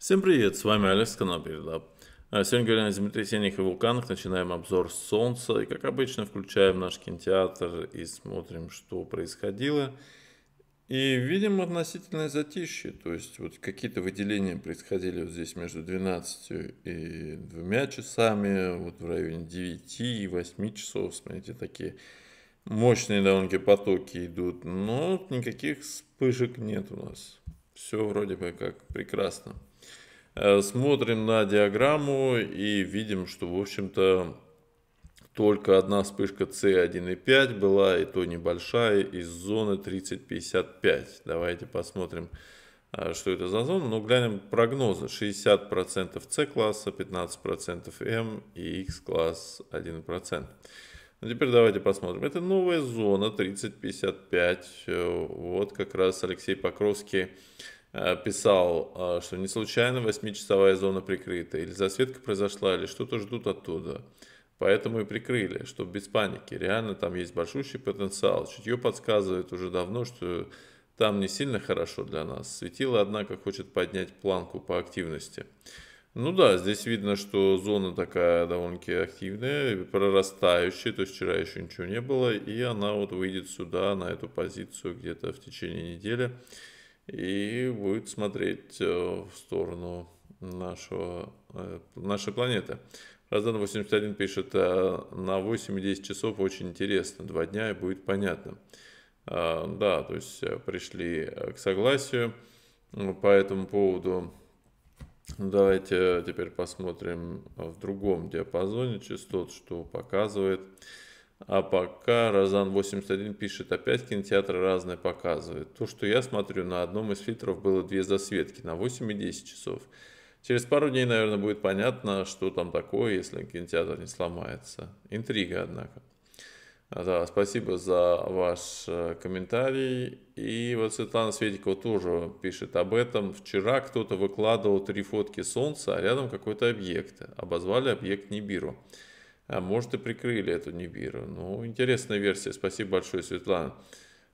Всем привет, с вами Алекс, канал Передап. Сегодня говорим о землетрясениях и вулканах, начинаем обзор Солнца и как обычно включаем наш кинотеатр и смотрим, что происходило. И видим относительное затишье, то есть вот какие-то выделения происходили вот здесь между 12 и 2 часами, вот в районе 9 и 8 часов, смотрите, такие мощные довольно потоки идут, но никаких вспышек нет у нас. Все вроде бы как прекрасно. Э, смотрим на диаграмму и видим, что, в общем-то, только одна вспышка C1.5 была, и то небольшая, из зоны 3055. Давайте посмотрим, э, что это за зона. Но ну, глянем прогнозы. 60% C-класса, 15% M и X-класс 1%. Ну, теперь давайте посмотрим. Это новая зона 3055. Э, вот как раз Алексей Покровский Э, писал, э, что не случайно восьмичасовая зона прикрыта, или засветка произошла, или что-то ждут оттуда. Поэтому и прикрыли, чтобы без паники. Реально там есть большущий потенциал. Чутье подсказывает уже давно, что там не сильно хорошо для нас. Светило, однако, хочет поднять планку по активности. Ну да, здесь видно, что зона такая довольно-таки активная, прорастающая, то есть вчера еще ничего не было, и она вот выйдет сюда, на эту позицию где-то в течение недели и будет смотреть э, в сторону нашего, э, нашей планеты. Раздан 81 пишет, э, на 8 10 часов очень интересно, два дня и будет понятно. Да, то есть пришли к согласию по этому поводу. Давайте теперь посмотрим в другом диапазоне частот, что показывает. А пока Розан 81 пишет, опять кинотеатры разные показывают. То, что я смотрю, на одном из фильтров было две засветки на 8 и 10 часов. Через пару дней, наверное, будет понятно, что там такое, если кинотеатр не сломается. Интрига, однако. Да, спасибо за ваш э, комментарий. И вот Светлана Светикова тоже пишет об этом. Вчера кто-то выкладывал три фотки солнца, а рядом какой-то объект. Обозвали объект Нибиру. А может и прикрыли эту Нибиру. Ну, интересная версия. Спасибо большое, Светлана.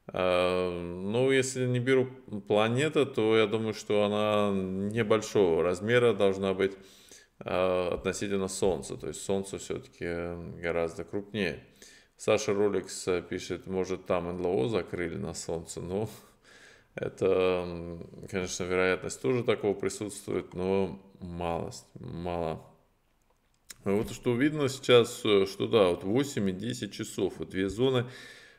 А, ну, если Нибиру планета, то я думаю, что она небольшого размера должна быть а, относительно Солнца. То есть Солнце все-таки гораздо крупнее. Саша Роликс э, пишет, может там НЛО закрыли на Солнце. Ну, это, конечно, вероятность тоже такого присутствует, но малость, мало. А вот что видно сейчас, э, что да, вот 8 и 10 часов, вот две зоны,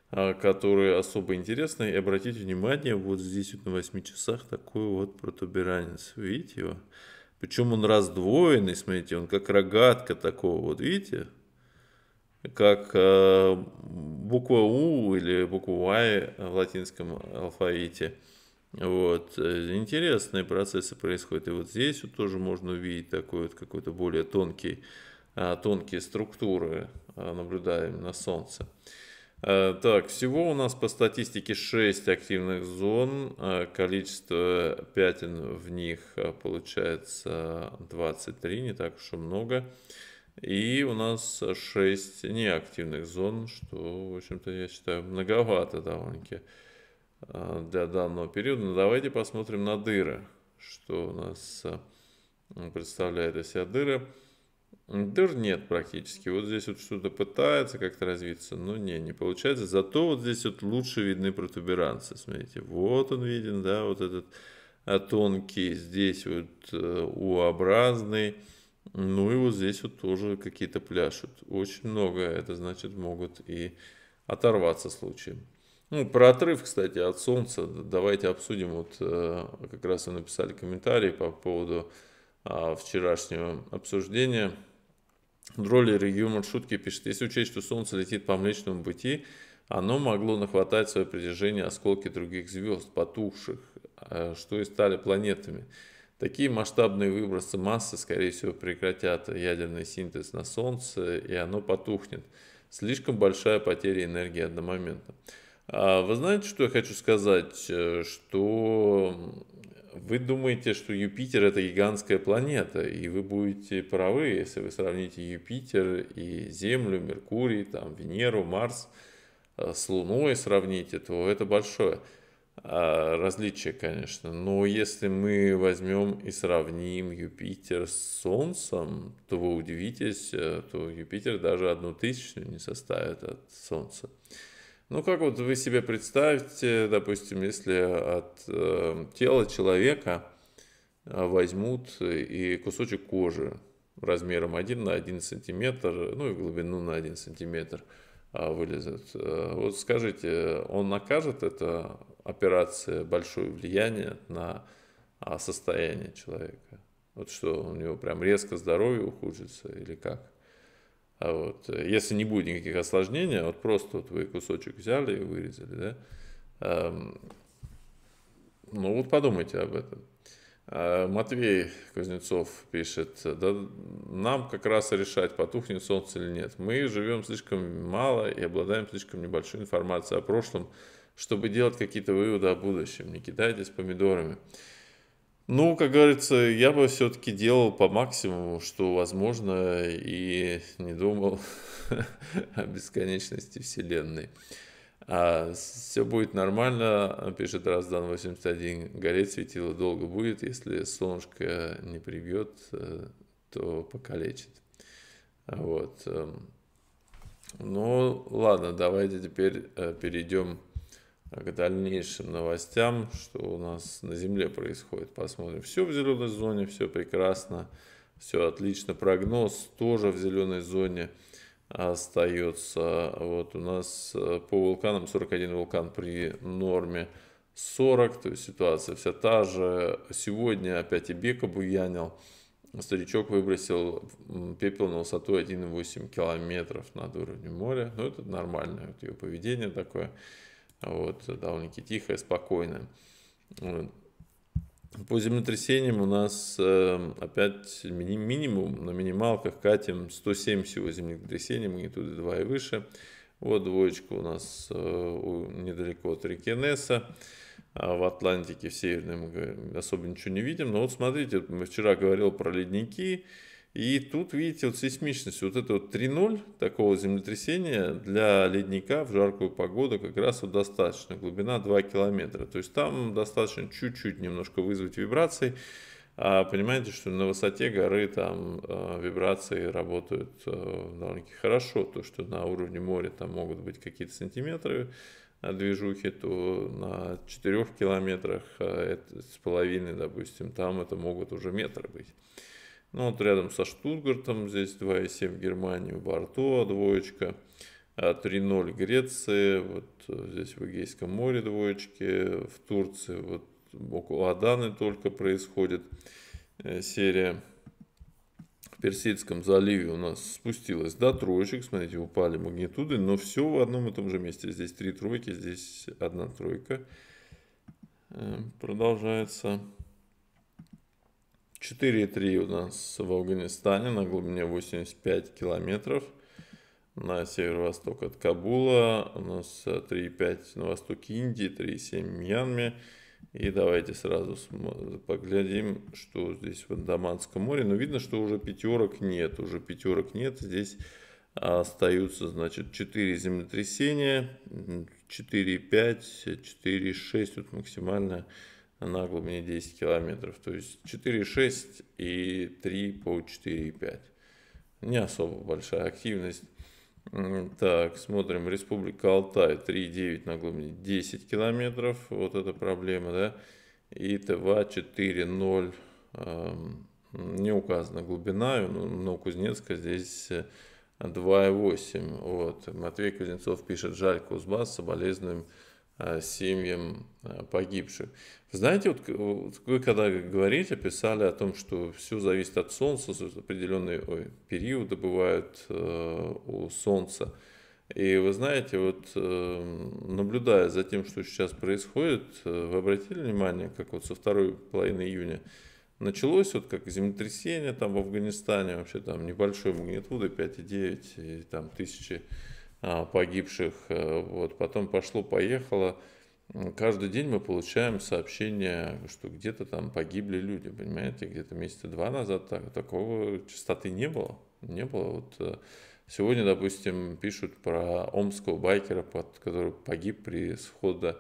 а, которые особо интересны. И обратите внимание, вот здесь вот на 8 часах такой вот протуберанец, видите его? Причем он раздвоенный, смотрите, он как рогатка такого, вот видите? Как э, буква У или буква Y в латинском алфавите. Вот. Э, интересные процессы происходят. И вот здесь вот тоже можно увидеть такой вот какой-то более тонкий Э, тонкие структуры э, наблюдаем на Солнце. Э, так, всего у нас по статистике 6 активных зон, количество пятен в них получается 23, не так уж и много. И у нас 6 неактивных зон, что, в общем-то, я считаю, многовато довольно-таки для данного периода. Но давайте посмотрим на дыры, что у нас представляет из себя дыры. Даже нет практически. Вот здесь вот что-то пытается как-то развиться, но не, не получается. Зато вот здесь вот лучше видны протуберанцы. Смотрите, вот он виден, да, вот этот тонкий, здесь вот э, U-образный. Ну и вот здесь вот тоже какие-то пляшут. Очень много, это значит могут и оторваться случаем. Ну, про отрыв, кстати, от солнца давайте обсудим. Вот э, как раз вы написали комментарий по поводу а, вчерашнего обсуждения. Дроллер юмор шутки пишет, если учесть, что Солнце летит по Млечному Пути, оно могло нахватать свое притяжение осколки других звезд, потухших, э, что и стали планетами. Такие масштабные выбросы массы, скорее всего, прекратят ядерный синтез на Солнце, и оно потухнет. Слишком большая потеря энергии одномоментно. А вы знаете, что я хочу сказать? Э, что вы думаете, что Юпитер это гигантская планета, и вы будете правы, если вы сравните Юпитер и Землю, Меркурий, там, Венеру, Марс э, с Луной сравните, то это большое э, различие, конечно. Но если мы возьмем и сравним Юпитер с Солнцем, то вы удивитесь, э, то Юпитер даже одну тысячную не составит от Солнца. Ну, как вот вы себе представите, допустим, если от э, тела человека э, возьмут и кусочек кожи размером 1 на 1 сантиметр, ну и глубину на 1 сантиметр а, вылезет. Э, вот скажите, он накажет эта операция большое влияние на а, состояние человека? Вот что, у него прям резко здоровье ухудшится или как? А вот, э, если не будет никаких осложнений, вот просто вот вы кусочек взяли и вырезали, да? А, ну вот подумайте об этом. А, Матвей Кузнецов пишет, да нам как раз решать, потухнет солнце или нет. Мы живем слишком мало и обладаем слишком небольшой информацией о прошлом, чтобы делать какие-то выводы о будущем. Не кидайтесь помидорами. Ну, как говорится, я бы все-таки делал по максимуму, что возможно, и не думал о бесконечности Вселенной. А все будет нормально, пишет Раздан 81. Гореть светило долго будет, если солнышко не прибьет, э, то покалечит. Вот. Эм. Ну, ладно, давайте теперь э, перейдем к к дальнейшим новостям, что у нас на Земле происходит. Посмотрим. Все в зеленой зоне, все прекрасно, все отлично. Прогноз тоже в зеленой зоне остается. Вот у нас э, по вулканам 41 вулкан при норме 40, то есть ситуация вся та же. Сегодня опять и Бека буянил. Старичок выбросил пепел на высоту 1,8 километров над уровнем моря. Ну, это нормальное вот ее поведение такое. Вот, довольно-таки тихо, спокойно. По землетрясениям у нас эм, опять мини минимум, на минималках катим 107 всего землетрясений, магнитуды 2 и выше. Вот двоечка у нас э, недалеко от реки Несса. А в Атлантике, в Северной мы э, особо ничего не видим. Но вот смотрите, мы вчера говорил про ледники. И тут, видите, вот сейсмичность, вот это вот 3.0 такого землетрясения для ледника в жаркую погоду как раз вот достаточно, глубина 2 километра. То есть там достаточно чуть-чуть немножко вызвать вибрации, а понимаете, что на высоте горы там э, вибрации работают э, довольно-таки хорошо. То, что на уровне моря там могут быть какие-то сантиметры э, движухи, то на 4 километрах э, это, с половиной, допустим, там это могут уже метры быть. Ну вот рядом со Штутгартом здесь 2,7 в Германии, а в Бордо двоечка. 3-0 Греции, вот э, здесь в Эгейском море двоечки, в Турции вот около Аданы только происходит э, серия. В Персидском заливе у нас спустилась до троечек, смотрите, упали магнитуды, но все в одном и том же месте. Здесь три тройки, здесь одна тройка. Э, продолжается 4,3 у нас в Афганистане на глубине 85 километров. На северо-восток от Кабула у нас 3,5 на восток Индии, 3,7 Мьянме. И давайте сразу поглядим, что здесь в Андаманском море. Но ну, видно, что уже пятерок нет. Уже пятерок нет. Здесь остаются, значит, 4 землетрясения, 4,5, 4,6. Тут вот максимально на глубине 10 километров. То есть 4,6 и 3 по 4,5. Не особо большая активность. Так, смотрим. Республика Алтай 3,9 на глубине 10 километров. Вот эта проблема, да. И ТВА 4,0. Эм, не указана глубина, но, Кузнецка здесь 2,8. Э, вот. Матвей Кузнецов пишет, жаль Кузбасс, болезненным Э, семьям э, погибших. Знаете, вот вы когда говорите, писали о том, что все зависит от Солнца, определенные периоды бывают э, у Солнца. И вы знаете, вот наблюдая за тем, что сейчас происходит, вы обратили внимание, как вот со второй половины июня началось вот как землетрясение там в Афганистане, вообще там небольшой магнитудой 5,9 и там тысячи а, погибших. Э, вот. Потом пошло-поехало. Каждый день мы получаем сообщения, что где-то там погибли люди, понимаете, где-то месяца два назад так, такого частоты не было, не было. Вот э, сегодня, допустим, пишут про омского байкера, который погиб при сходе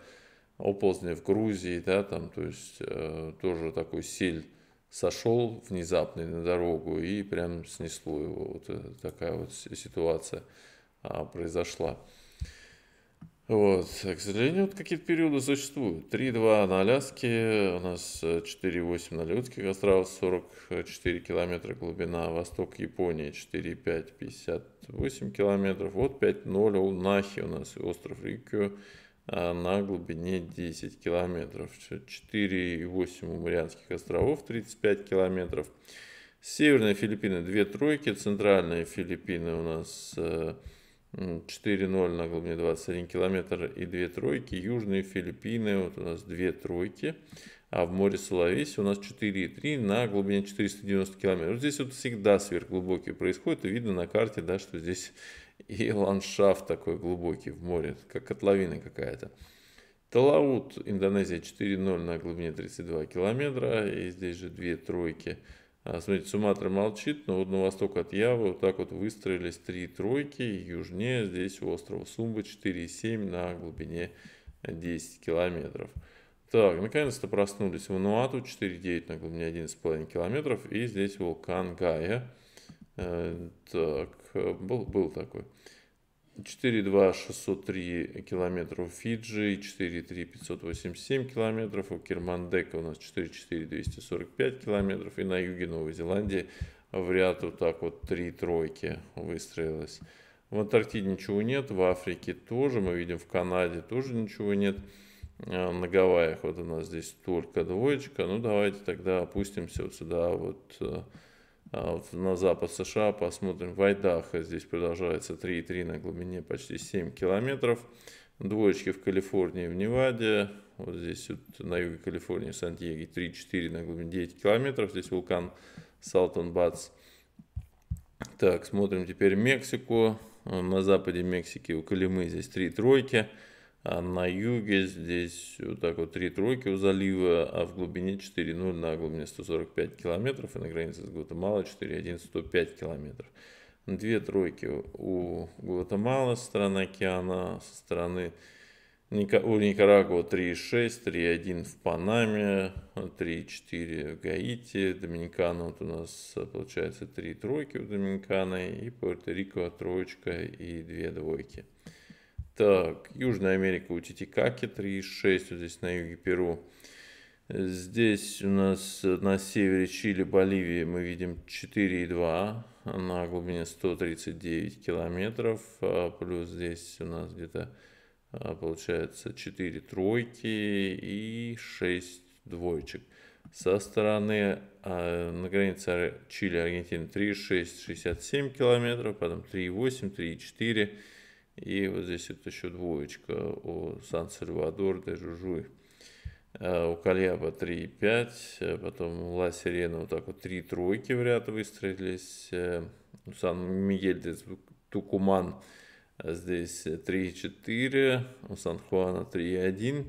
оползня в Грузии, да, там, то есть э, тоже такой сель сошел внезапный на дорогу и прям снесло его, вот э, такая вот ситуация а, произошла. Вот, э, к сожалению, вот какие-то периоды существуют. 3,2 на Аляске, у нас 4,8 на Людских островах, 44 километра глубина, восток Японии 4,5, 58 километров. Вот 5,0 Улнахи у нас, остров Рикю а, на глубине 10 километров. 4,8 у Марианских островов, 35 километров. Северные Филиппины 2 тройки, центральные Филиппины у нас э, 4-0 на глубине 21 километр и две тройки. Южные Филиппины, вот у нас две тройки. А в море Соловейси у нас 4,3 на глубине 490 километров. здесь вот всегда сверхглубокие происходят. И видно на карте, да, что здесь и ландшафт такой глубокий в море, как котловина какая-то. Талаут, Индонезия 4,0 на глубине 32 километра. И здесь же две тройки. А, смотрите, Суматра молчит, но вот на восток от Явы вот так вот выстроились три тройки. Южнее здесь у острова Сумба 4,7 на глубине 10 километров. Так, наконец-то проснулись в Вануату, 4,9 на глубине 11,5 километров. И здесь вулкан Гая. Э, так, э, был, был такой. 4,2 603 километра у Фиджи, 4,3 587 километров, у Кирмандека у нас 4,4 245 километров, и на юге Новой Зеландии в ряд вот так вот три тройки выстроилось. В Антарктиде ничего нет, в Африке тоже, мы видим, в Канаде тоже ничего нет. А, на Гавайях вот у нас здесь только двоечка. Ну, давайте тогда опустимся вот сюда вот э, а на запад США посмотрим. В Айдахо здесь продолжается 3,3 на глубине почти 7 километров. Двоечки в Калифорнии, в Неваде. Вот здесь вот на юге Калифорнии, в Сан-Диего 3,4 на глубине 9 километров. Здесь вулкан Салтон Батс Так, смотрим теперь Мексику. На западе Мексики у Калимы здесь 3 тройки а на юге здесь вот так вот три тройки у залива, а в глубине 4,0 на глубине 145 километров и на границе с Гватемалой 4,1 105 километров. Две тройки у Гватемалы со стороны океана, со стороны у Никарагуа 3,6, 3,1 в Панаме, 3,4 в Гаити, Доминикана вот у нас получается три тройки у Доминиканы и Пуэрто-Рико троечка и две двойки. Так, Южная Америка у Титикаки 3,6, вот здесь на юге Перу. Здесь у нас на севере Чили, Боливии мы видим 4,2 а на глубине 139 километров. А плюс здесь у нас где-то а, получается 4 тройки и 6 двоечек. Со стороны на границе Чили, Аргентины 3,6, 67 километров, потом 3,8, 3,4 и вот здесь это еще двоечка у Сан-Сальвадор де Жужуй. А, у Кальяба 3,5, а потом у Ла Сирена вот так вот три тройки в ряд выстроились. Э, у Сан-Мигель де Тукуман э, здесь 3,4, у Сан-Хуана 3,1.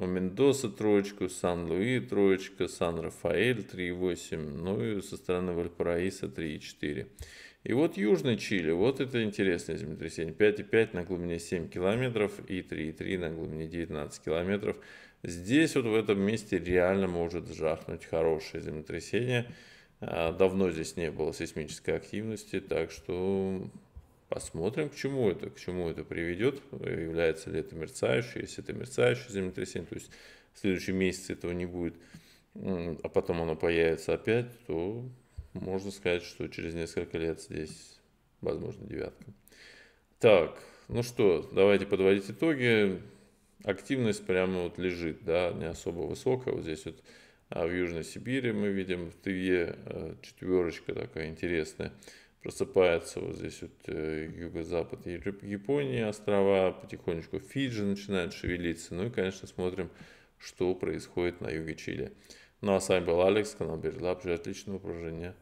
У Мендоса троечку, Сан-Луи троечка, Сан-Рафаэль 3,8, ну и со стороны Вальпараиса 3,4. И вот Южный Чили, вот это интересное землетрясение. 5,5 на глубине 7 километров и 3,3 на глубине 19 километров. Здесь вот в этом месте реально может жахнуть хорошее землетрясение. А, давно здесь не было сейсмической активности, так что посмотрим, к чему это, к чему это приведет, является ли это мерцающее, если это мерцающее землетрясение, то есть в следующем месяце этого не будет, а потом оно появится опять, то можно сказать, что через несколько лет здесь, возможно, девятка. Так, ну что, давайте подводить итоги. Активность прямо вот лежит, да, не особо высокая. Вот здесь вот а, в Южной Сибири мы видим в Тве э, четверочка такая интересная. Просыпается вот здесь вот э, юго-запад Японии, острова, потихонечку Фиджи начинает шевелиться. Ну и, конечно, смотрим, что происходит на юге Чили. Ну а с вами был Алекс, канал Биржлаб. Желаю отличного упражнения.